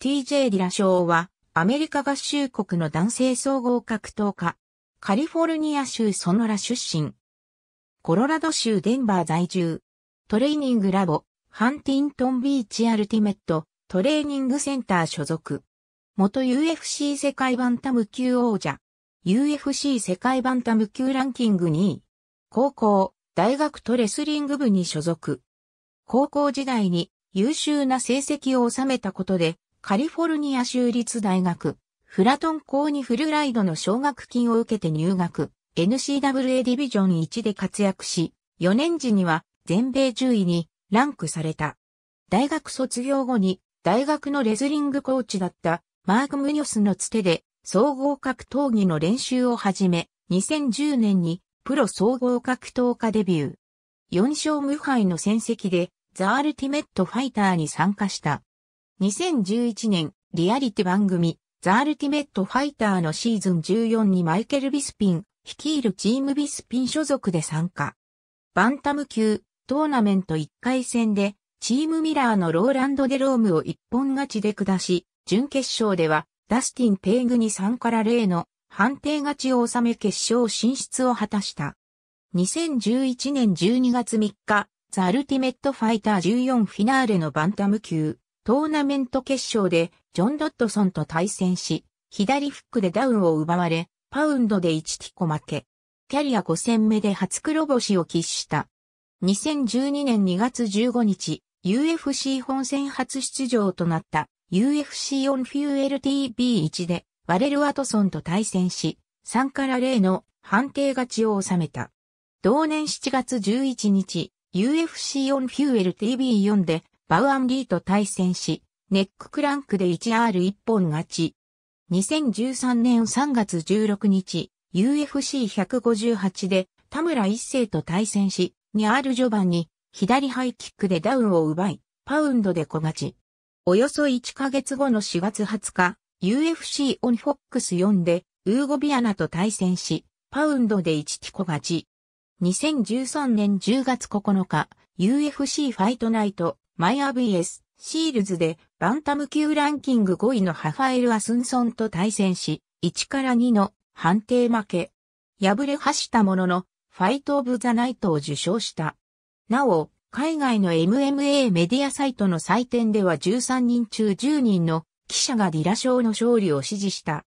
TJ リラ賞は、アメリカ合衆国の男性総合格闘家。カリフォルニア州ソノラ出身。コロラド州デンバー在住。トレーニングラボ、ハンティントンビーチアルティメット、トレーニングセンター所属。元 UFC 世界バンタム級王者。UFC 世界バンタム級ランキング2位。高校、大学とレスリング部に所属。高校時代に優秀な成績を収めたことで、カリフォルニア州立大学、フラトン校にフルライドの奨学金を受けて入学、n c w a ディビジョン1で活躍し、4年時には全米10位にランクされた。大学卒業後に大学のレスリングコーチだったマーク・ムニョスのつてで総合格闘技の練習を始め、2010年にプロ総合格闘家デビュー。4勝無敗の戦績でザ・アルティメット・ファイターに参加した。2011年、リアリティ番組、ザ・アルティメット・ファイターのシーズン14にマイケル・ビスピン、率いるチームビスピン所属で参加。バンタム級、トーナメント1回戦で、チームミラーのローランド・デロームを一本勝ちで下し、準決勝では、ダスティン・ペイグに3から0の判定勝ちを収め決勝進出を果たした。2011年12月3日、ザ・アルティメット・ファイター14フィナーレのバンタム級、トーナメント決勝でジョン・ドットソンと対戦し、左フックでダウンを奪われ、パウンドで1ティコ負け。キャリア5戦目で初黒星を喫した。2012年2月15日、UFC 本戦初出場となった UFC オンフューエル TV1 でワレル・ワトソンと対戦し、3から0の判定勝ちを収めた。同年7月11日、UFC オンフューエル TV4 でバウアンリーと対戦し、ネッククランクで 1R1 本勝ち。2013年3月16日、UFC158 で田村一世と対戦し、2R 序盤に左ハイキックでダウンを奪い、パウンドで小勝ち。およそ1ヶ月後の4月20日、UFC オンフォックス4でウーゴビアナと対戦し、パウンドで1キコ勝ち。2013年10月9日、UFC ファイトナイトマイア VS シールズでバンタム級ランキング5位のハファエル・アスンソンと対戦し、1から2の判定負け。敗れ走ったものの、ファイト・オブ・ザ・ナイトを受賞した。なお、海外の MMA メディアサイトの採点では13人中10人の記者がディラ賞の勝利を支持した。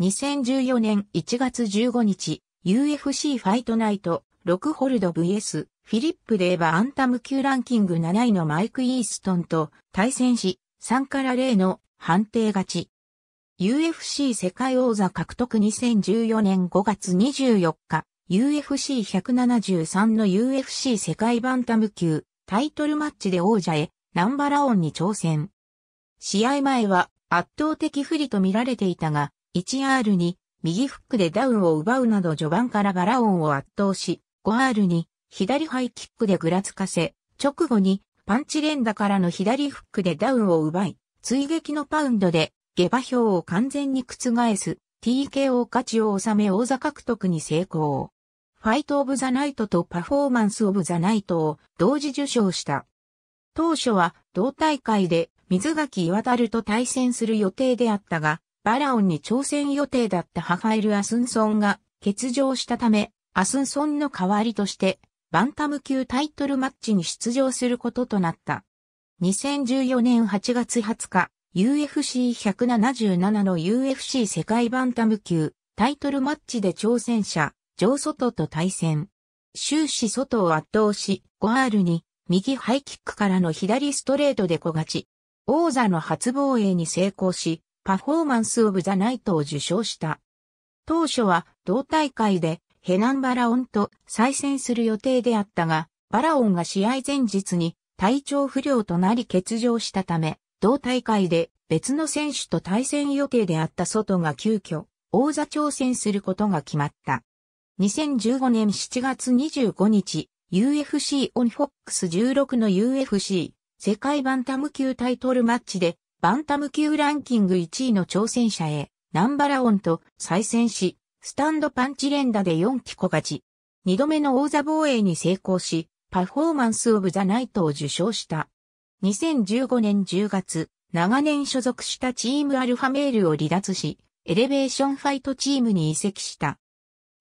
2014年1月15日、UFC ファイトナイト、ロクホルド VS フィリップ・言えばアンタム級ランキング7位のマイク・イーストンと対戦し、3から0の判定勝ち。UFC 世界王座獲得2014年5月24日、UFC173 の UFC 世界バンタム級タイトルマッチで王者へナンバラオンに挑戦。試合前は圧倒的不利と見られていたが、1R に右フックでダウンを奪うなど序盤からバラオンを圧倒し、5R に左ハイキックでぐらつかせ、直後にパンチ連打からの左フックでダウンを奪い、追撃のパウンドで下馬評を完全に覆す TKO 勝ちを収め王座獲得に成功。ファイト・オブ・ザ・ナイトとパフォーマンス・オブ・ザ・ナイトを同時受賞した。当初は同大会で水垣岩樽と対戦する予定であったが、バラオンに挑戦予定だったハファエル・アスンソンが欠場したため、アスンソンの代わりとしてバンタム級タイトルマッチに出場することとなった。2014年8月20日、UFC177 の UFC 世界バンタム級タイトルマッチで挑戦者、ジョー・ソトと対戦。終始ソトを圧倒し、ゴアールに右ハイキックからの左ストレートで小勝ち。王座の初防衛に成功し、パフォーマンスオブザナイトを受賞した。当初は同大会でヘナンバラオンと再戦する予定であったが、バラオンが試合前日に体調不良となり欠場したため、同大会で別の選手と対戦予定であったソトが急遽、王座挑戦することが決まった。2015年7月25日、UFC オンフォックス16の UFC 世界バンタム級タイトルマッチで、バンタム級ランキング1位の挑戦者へ、ナンバラオンと再戦し、スタンドパンチ連打で4機こ勝ち。2度目の王座防衛に成功し、パフォーマンスオブザナイトを受賞した。2015年10月、長年所属したチームアルファメールを離脱し、エレベーションファイトチームに移籍した。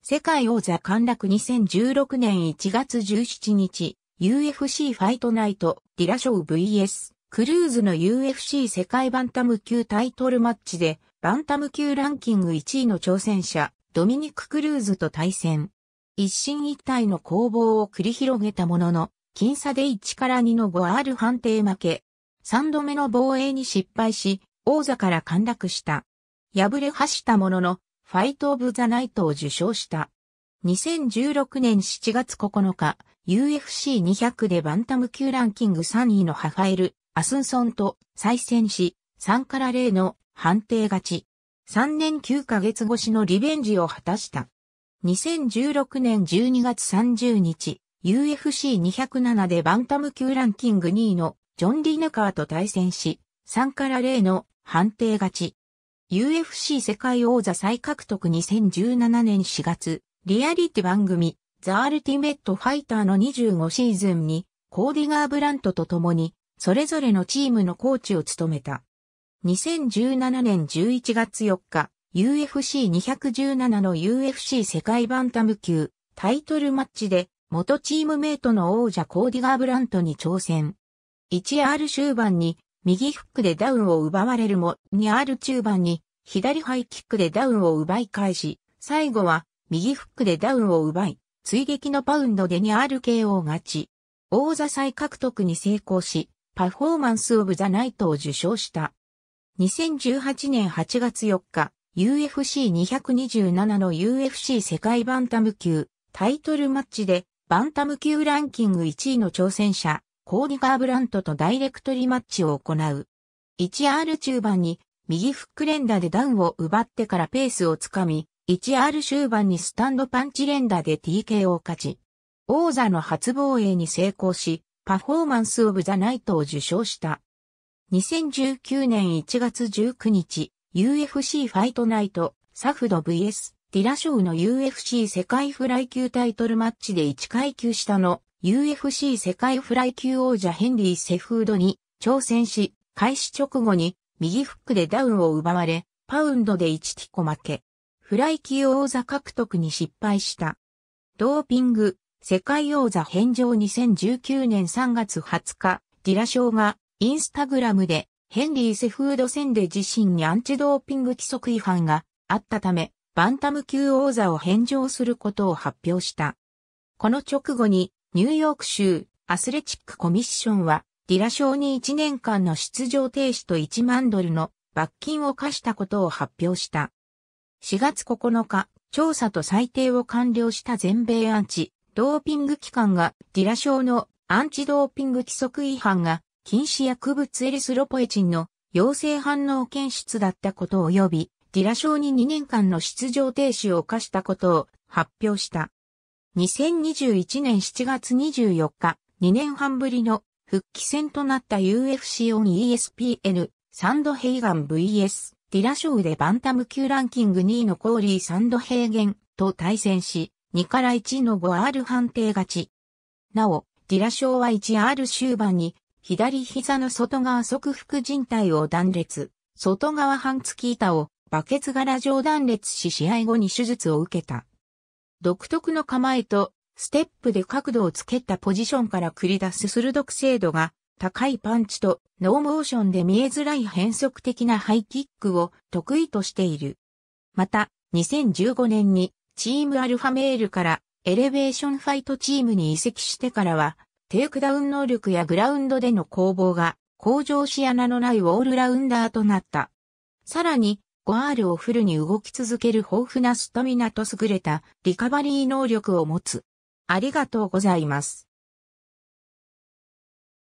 世界王座陥落2016年1月17日、UFC ファイトナイト、ディラショー VS、クルーズの UFC 世界バンタム級タイトルマッチで、バンタム級ランキング1位の挑戦者、ドミニク・クルーズと対戦。一進一退の攻防を繰り広げたものの、僅差で1から2の5ある判定負け。3度目の防衛に失敗し、王座から陥落した。敗れ走したものの、ファイト・オブ・ザ・ナイトを受賞した。2016年7月9日、UFC200 でバンタム級ランキング3位のハファエル・アスンソンと再戦し、3から0の判定勝ち。3年9ヶ月越しのリベンジを果たした。2016年12月30日、UFC207 でバンタム級ランキング2位のジョン・リナカーと対戦し、3から0の判定勝ち。UFC 世界王座再獲得2017年4月、リアリティ番組、ザ・アルティメット・ファイターの25シーズンに、コーディガー・ブラントと共に、それぞれのチームのコーチを務めた。2017年11月4日、UFC217 の UFC 世界バンタム級タイトルマッチで元チームメイトの王者コーディガーブラントに挑戦。1R 終盤に右フックでダウンを奪われるも 2R 中盤に左ハイキックでダウンを奪い返し、最後は右フックでダウンを奪い、追撃のパウンドで 2RKO 勝ち。王座再獲得に成功し、パフォーマンスオブザナイトを受賞した。2018年8月4日、UFC227 の UFC 世界バンタム級タイトルマッチでバンタム級ランキング1位の挑戦者、コーディガーブラントとダイレクトリマッチを行う。1R 中盤に右フック連打でダウンを奪ってからペースをつかみ、1R 終盤にスタンドパンチ連打で TK を勝ち、王座の初防衛に成功し、パフォーマンスオブザナイトを受賞した。2019年1月19日、UFC ファイトナイト、サフド VS、ディラショーの UFC 世界フライ級タイトルマッチで1階級下の UFC 世界フライ級王者ヘンリー・セフードに挑戦し、開始直後に右フックでダウンを奪われ、パウンドで1ティコ負け。フライ級王座獲得に失敗した。ドーピング、世界王座返上2019年3月20日、ディラショーがインスタグラムでヘンリー・セフード戦で自身にアンチドーピング規則違反があったため、バンタム級王座を返上することを発表した。この直後にニューヨーク州アスレチックコミッションはディラ賞に1年間の出場停止と1万ドルの罰金を課したことを発表した。4月9日、調査と裁定を完了した全米アンチドーピング機関がディラ賞のアンチドーピング規則違反が禁止薬物エリスロポエチンの陽性反応検出だったこと及び、ディラ賞に2年間の出場停止を課したことを発表した。2021年7月24日、2年半ぶりの復帰戦となった UFC オン ESPN サンドヘイガン VS ディラショーでバンタム級ランキング2位のコーリー・サンドヘイゲンと対戦し、2から1の 5R 判定勝ち。なお、ディラショーは 1R 終盤に左膝の外側側腹靭帯を断裂、外側半月板をバケツ柄上断裂し試合後に手術を受けた。独特の構えとステップで角度をつけたポジションから繰り出す鋭く精度が高いパンチとノーモーションで見えづらい変則的なハイキックを得意としている。また、2015年にチームアルファメールからエレベーションファイトチームに移籍してからはテイクダウン能力やグラウンドでの攻防が向上し穴のないオールラウンダーとなった。さらに、ゴアールをフルに動き続ける豊富なスタミナと優れたリカバリー能力を持つ。ありがとうございます。